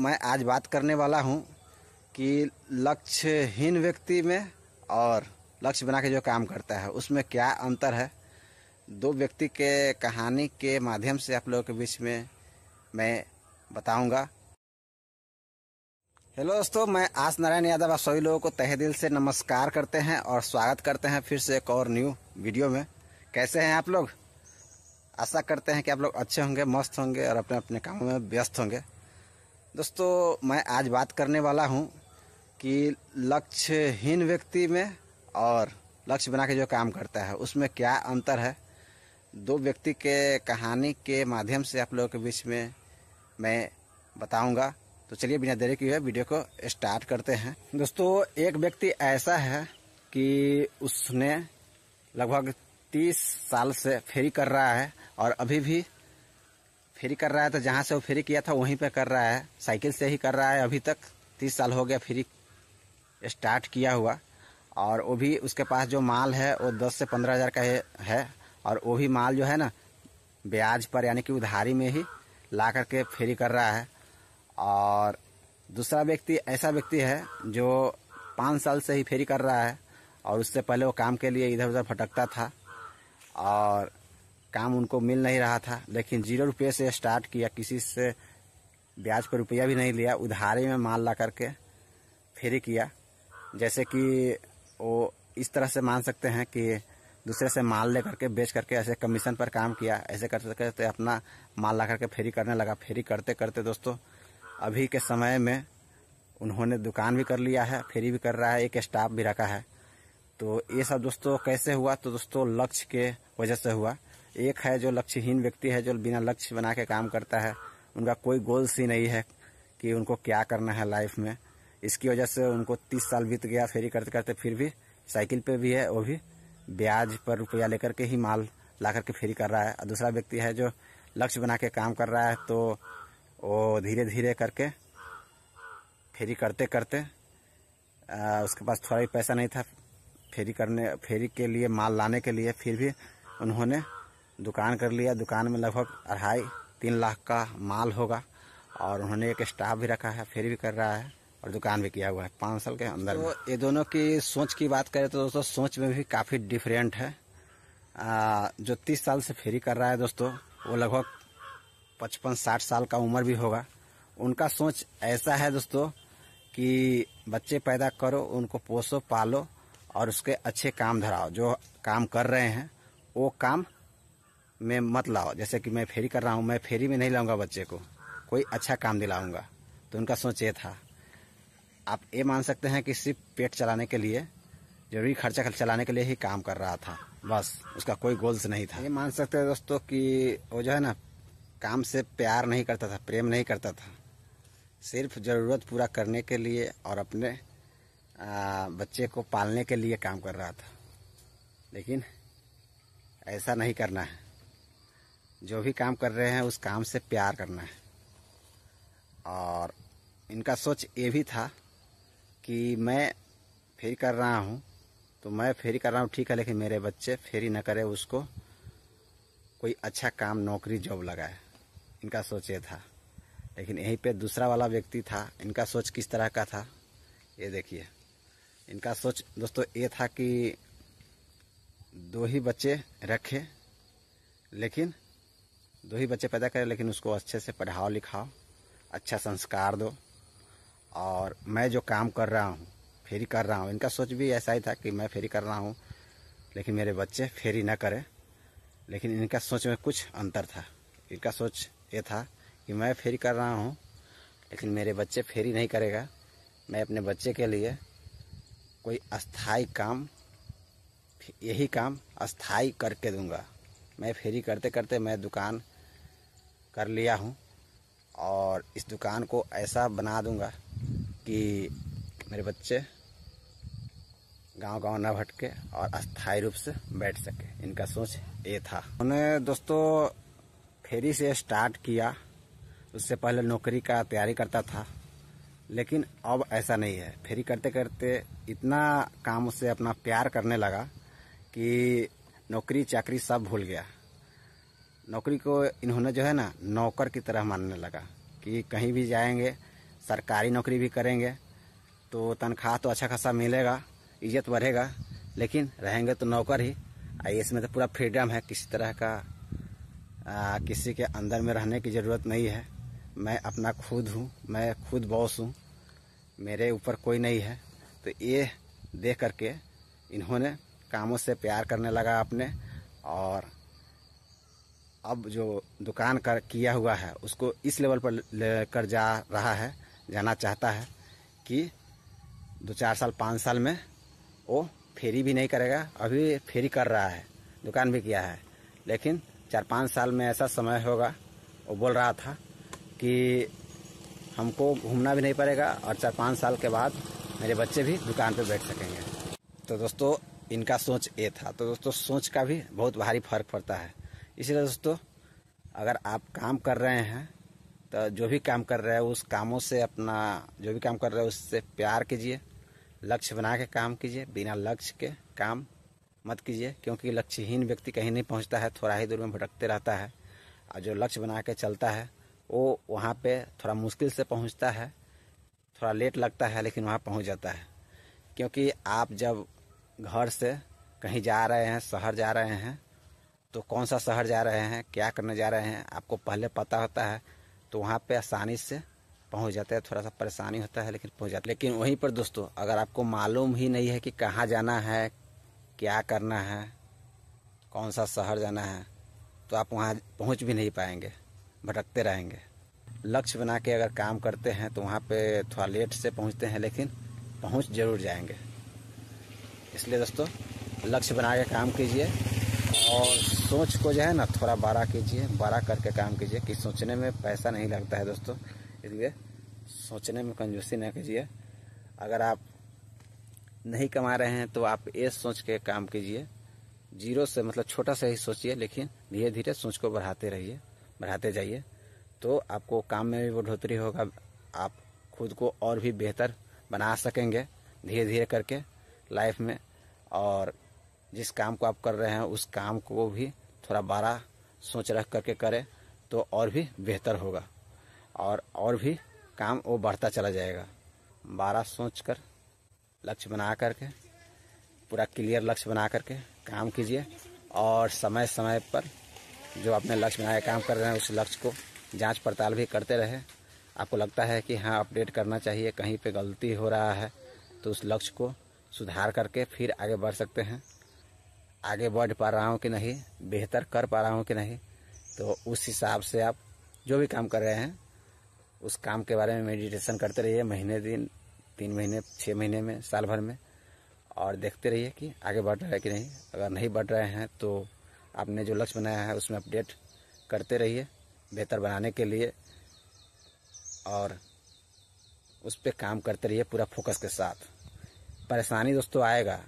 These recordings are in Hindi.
मैं आज बात करने वाला हूँ कि लक्ष्यहीन व्यक्ति में और लक्ष्य बना के जो काम करता है उसमें क्या अंतर है दो व्यक्ति के कहानी के माध्यम से आप लोगों के बीच में मैं बताऊंगा हेलो दोस्तों मैं आस नारायण यादव आप सभी लोगों को तहे दिल से नमस्कार करते हैं और स्वागत करते हैं फिर से एक और न्यू वीडियो में कैसे हैं आप लोग आशा करते हैं कि आप लोग अच्छे होंगे मस्त होंगे और अपने अपने कामों में व्यस्त होंगे दोस्तों मैं आज बात करने वाला हूँ कि लक्ष्यहीन व्यक्ति में और लक्ष्य बना के जो काम करता है उसमें क्या अंतर है दो व्यक्ति के कहानी के माध्यम से आप लोगों के बीच में मैं बताऊंगा तो चलिए बिना देरी किए वीडियो को स्टार्ट करते हैं दोस्तों एक व्यक्ति ऐसा है कि उसने लगभग तीस साल से फेरी कर रहा है और अभी भी फ्री कर रहा है तो जहाँ से वो फ्री किया था वहीं पे कर रहा है साइकिल से ही कर रहा है अभी तक तीस साल हो गया फ्री स्टार्ट किया हुआ और वो भी उसके पास जो माल है वो दस से पंद्रह हज़ार का है और वो भी माल जो है ना ब्याज पर यानी कि उधारी में ही ला करके फेरी कर रहा है और दूसरा व्यक्ति ऐसा व्यक्ति है जो पाँच साल से ही फेरी कर रहा है और उससे पहले वो काम के लिए इधर उधर भटकता था और काम उनको मिल नहीं रहा था लेकिन जीरो रुपये से स्टार्ट किया किसी से ब्याज पर रुपया भी नहीं लिया उधारे में माल ला करके फ्री किया जैसे कि वो इस तरह से मान सकते हैं कि दूसरे से माल ले करके बेच करके ऐसे कमीशन पर काम किया ऐसे करते करते अपना माल ला करके फेरी करने लगा फेरी करते करते दोस्तों अभी के समय में उन्होंने दुकान भी कर लिया है फेरी भी कर रहा है एक स्टाफ भी रखा है तो ये सब दोस्तों कैसे हुआ तो दोस्तों लक्ष्य के वजह से हुआ एक है जो लक्ष्यहीन व्यक्ति है जो बिना लक्ष्य बना के काम करता है उनका कोई गोल्स ही नहीं है कि उनको क्या करना है लाइफ में इसकी वजह से उनको तीस साल बीत गया फेरी करते करते फिर भी साइकिल पे भी है वो भी ब्याज पर रुपया लेकर के ही माल ला करके फेरी कर रहा है और दूसरा व्यक्ति है जो लक्ष्य बना के काम कर रहा है तो वो धीरे धीरे करके फेरी करते करते आ, उसके पास थोड़ा भी पैसा नहीं था फेरी करने फेरी के लिए माल लाने के लिए फिर भी उन्होंने दुकान कर लिया दुकान में लगभग अढ़ाई तीन लाख का माल होगा और उन्होंने एक स्टाफ भी रखा है फिर भी कर रहा है और दुकान भी किया हुआ है पाँच साल के अंदर तो ये दोनों की सोच की बात करें तो दोस्तों सोच में भी काफ़ी डिफरेंट है आ, जो तीस साल से फेरी कर रहा है दोस्तों वो लगभग पचपन साठ साल का उम्र भी होगा उनका सोच ऐसा है दोस्तों कि बच्चे पैदा करो उनको पोसो पालो और उसके अच्छे काम धराओ जो काम कर रहे हैं वो काम में मत लाओ जैसे कि मैं फेरी कर रहा हूँ मैं फेरी में नहीं लाऊंगा बच्चे को कोई अच्छा काम दिलाऊंगा तो उनका सोच ये था आप ये मान सकते हैं कि सिर्फ पेट चलाने के लिए जरूरी खर्चा चलाने के लिए ही काम कर रहा था बस उसका कोई गोल्स नहीं था ये मान सकते हैं दोस्तों कि वो जो है ना काम से प्यार नहीं करता था प्रेम नहीं करता था सिर्फ ज़रूरत पूरा करने के लिए और अपने आ, बच्चे को पालने के लिए काम कर रहा था लेकिन ऐसा नहीं करना है जो भी काम कर रहे हैं उस काम से प्यार करना है और इनका सोच ये भी था कि मैं फेरी कर रहा हूँ तो मैं फेरी कर रहा हूँ ठीक है लेकिन मेरे बच्चे फेरी ना करे उसको कोई अच्छा काम नौकरी जॉब लगाए इनका सोच ये था लेकिन यहीं पे दूसरा वाला व्यक्ति था इनका सोच किस तरह का था ये देखिए इनका सोच दोस्तों ये था कि दो ही बच्चे रखे लेकिन दो ही बच्चे पैदा करें लेकिन उसको अच्छे से पढ़ाओ लिखाओ अच्छा संस्कार दो और मैं जो काम कर रहा हूँ फेरी कर रहा हूँ इनका सोच भी ऐसा ही था कि मैं फेरी कर रहा हूँ लेकिन मेरे बच्चे फेरी ना करें लेकिन इनका सोच में कुछ अंतर था इनका सोच ये था कि मैं फेरी कर रहा हूँ लेकिन मेरे बच्चे फेरी नहीं करेगा मैं अपने बच्चे के लिए कोई अस्थाई काम यही काम अस्थाई करके दूंगा मैं फेरी करते करते मैं दुकान कर लिया हूँ और इस दुकान को ऐसा बना दूँगा कि मेरे बच्चे गांव गांव न भटके और अस्थायी रूप से बैठ सके इनका सोच ये था उन्होंने दोस्तों फेरी से स्टार्ट किया उससे पहले नौकरी का तैयारी करता था लेकिन अब ऐसा नहीं है फेरी करते करते इतना काम उससे अपना प्यार करने लगा कि नौकरी चाकरी सब भूल गया नौकरी को इन्होंने जो है ना नौकर की तरह मानने लगा कि कहीं भी जाएंगे सरकारी नौकरी भी करेंगे तो तनख्वाह तो अच्छा खासा मिलेगा इज्जत बढ़ेगा लेकिन रहेंगे तो नौकर ही आई में तो पूरा फ्रीडम है किसी तरह का आ, किसी के अंदर में रहने की ज़रूरत नहीं है मैं अपना खुद हूँ मैं खुद बॉस हूँ मेरे ऊपर कोई नहीं है तो ये देख करके इन्होंने कामों से प्यार करने लगा अपने और अब जो दुकान कर किया हुआ है उसको इस लेवल पर लेकर जा रहा है जाना चाहता है कि दो चार साल पाँच साल में वो फेरी भी नहीं करेगा अभी फेरी कर रहा है दुकान भी किया है लेकिन चार पाँच साल में ऐसा समय होगा वो बोल रहा था कि हमको घूमना भी नहीं पड़ेगा और चार पाँच साल के बाद मेरे बच्चे भी दुकान पर बैठ सकेंगे तो दोस्तों इनका सोच ये था तो दोस्तों सोच का भी बहुत भारी फर्क पड़ता है इसलिए दोस्तों अगर आप काम कर रहे हैं तो जो भी काम कर रहे हैं उस कामों से अपना जो भी काम कर रहे हैं उससे प्यार कीजिए लक्ष्य बना के काम कीजिए बिना लक्ष्य के काम मत कीजिए क्योंकि लक्ष्यहीन व्यक्ति कहीं नहीं पहुंचता है थोड़ा ही दूर में भटकते रहता है और जो लक्ष्य बना के चलता है वो वहाँ पे थोड़ा मुश्किल से पहुँचता है थोड़ा लेट लगता है लेकिन वहाँ पहुँच जाता है क्योंकि आप जब घर से कहीं जा रहे हैं शहर जा रहे हैं तो कौन सा शहर जा रहे हैं क्या करने जा रहे हैं आपको पहले पता होता है तो वहाँ पे आसानी से पहुँच जाते हैं थोड़ा सा परेशानी होता है लेकिन पहुँच जाते लेकिन वहीं पर दोस्तों अगर आपको मालूम ही नहीं है कि कहाँ जाना है क्या करना है कौन सा शहर जाना है तो आप वहाँ पहुँच भी नहीं पाएंगे भटकते रहेंगे लक्ष्य बना के अगर काम करते हैं तो वहाँ पे थोड़ा लेट से पहुँचते हैं लेकिन पहुँच जरूर जाएंगे इसलिए दोस्तों लक्ष्य बना के काम कीजिए और सोच को जो है ना थोड़ा बड़ा कीजिए बड़ा करके काम कीजिए कि सोचने में पैसा नहीं लगता है दोस्तों इसलिए सोचने में कंजूसी ना कीजिए अगर आप नहीं कमा रहे हैं तो आप ये सोच के काम कीजिए जीरो से मतलब छोटा सा ही सोचिए लेकिन धीरे धीरे सोच को बढ़ाते रहिए बढ़ाते जाइए तो आपको काम में भी बढ़ोतरी होगा आप खुद को और भी बेहतर बना सकेंगे धीरे धीरे करके लाइफ में और जिस काम को आप कर रहे हैं उस काम को भी थोड़ा बारह सोच रख करके करें तो और भी बेहतर होगा और और भी काम वो बढ़ता चला जाएगा बारह सोच कर लक्ष्य बना करके पूरा क्लियर लक्ष्य बना करके काम कीजिए और समय समय पर जो अपने लक्ष्य बनाया काम कर रहे हैं उस लक्ष्य को जांच पड़ताल भी करते रहे आपको लगता है कि हाँ अपडेट करना चाहिए कहीं पे गलती हो रहा है तो उस लक्ष्य को सुधार करके फिर आगे बढ़ सकते हैं आगे बढ़ पा रहा हूँ कि नहीं बेहतर कर पा रहा हूँ कि नहीं तो उस हिसाब से आप जो भी काम कर रहे हैं उस काम के बारे में मेडिटेशन करते रहिए महीने दिन तीन महीने छः महीने में साल भर में और देखते रहिए कि आगे बढ़ रहा है कि नहीं अगर नहीं बढ़ रहे हैं तो आपने जो लक्ष्य बनाया है उसमें अपडेट करते रहिए बेहतर बनाने के लिए और उस पर काम करते रहिए पूरा फोकस के साथ परेशानी दोस्तों आएगा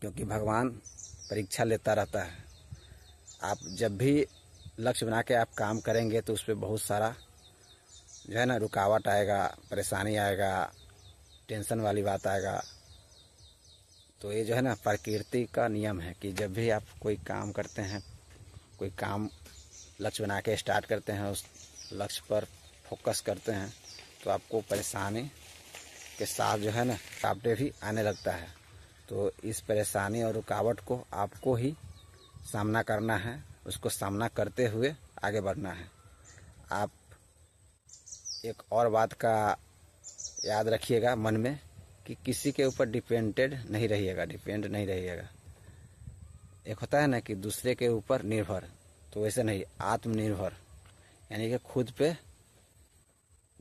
क्योंकि भगवान परीक्षा लेता रहता है आप जब भी लक्ष्य बना के आप काम करेंगे तो उस पर बहुत सारा जो है ना रुकावट आएगा परेशानी आएगा टेंशन वाली बात आएगा तो ये जो है ना प्रकृति का नियम है कि जब भी आप कोई काम करते हैं कोई काम लक्ष्य बना के स्टार्ट करते हैं उस लक्ष्य पर फोकस करते हैं तो आपको परेशानी के साथ जो है ना सामने भी आने लगता है तो इस परेशानी और रुकावट को आपको ही सामना करना है उसको सामना करते हुए आगे बढ़ना है आप एक और बात का याद रखिएगा मन में कि किसी के ऊपर डिपेंडेड नहीं रहिएगा डिपेंड नहीं रहिएगा एक होता है ना कि दूसरे के ऊपर निर्भर तो वैसे नहीं आत्मनिर्भर यानी कि खुद पे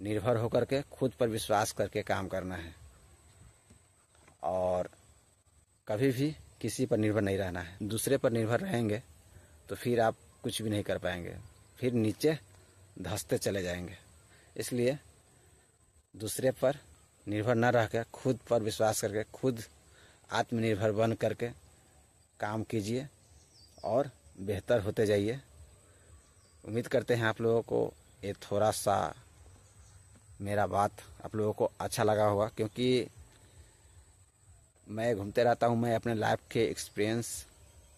निर्भर होकर के खुद पर विश्वास करके काम करना है और कभी भी किसी पर निर्भर नहीं रहना है दूसरे पर निर्भर रहेंगे तो फिर आप कुछ भी नहीं कर पाएंगे फिर नीचे धसते चले जाएंगे इसलिए दूसरे पर निर्भर न रह कर खुद पर विश्वास करके खुद आत्मनिर्भर बन करके काम कीजिए और बेहतर होते जाइए उम्मीद करते हैं आप लोगों को ये थोड़ा सा मेरा बात आप लोगों को अच्छा लगा होगा क्योंकि मैं घूमते रहता हूँ मैं अपने लाइफ के एक्सपीरियंस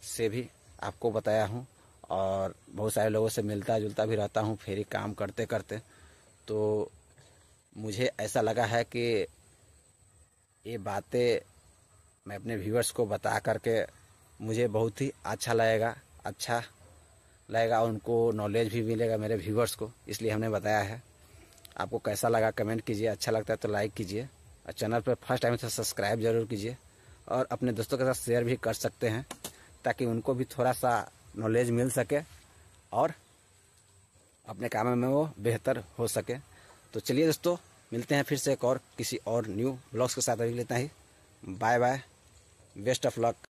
से भी आपको बताया हूँ और बहुत सारे लोगों से मिलता जुलता भी रहता हूँ फेरी काम करते करते तो मुझे ऐसा लगा है कि ये बातें मैं अपने व्यूवर्स को बता करके मुझे बहुत ही अच्छा लगेगा अच्छा लगेगा उनको नॉलेज भी मिलेगा मेरे व्यूवर्स को इसलिए हमने बताया है आपको कैसा लगा कमेंट कीजिए अच्छा लगता है तो लाइक कीजिए और चैनल पर फर्स्ट टाइम से तो सब्सक्राइब जरूर कीजिए और अपने दोस्तों के साथ शेयर भी कर सकते हैं ताकि उनको भी थोड़ा सा नॉलेज मिल सके और अपने काम में वो बेहतर हो सके तो चलिए दोस्तों मिलते हैं फिर से एक और किसी और न्यू ब्लॉग्स के साथ अभी लेते हैं bye bye best of luck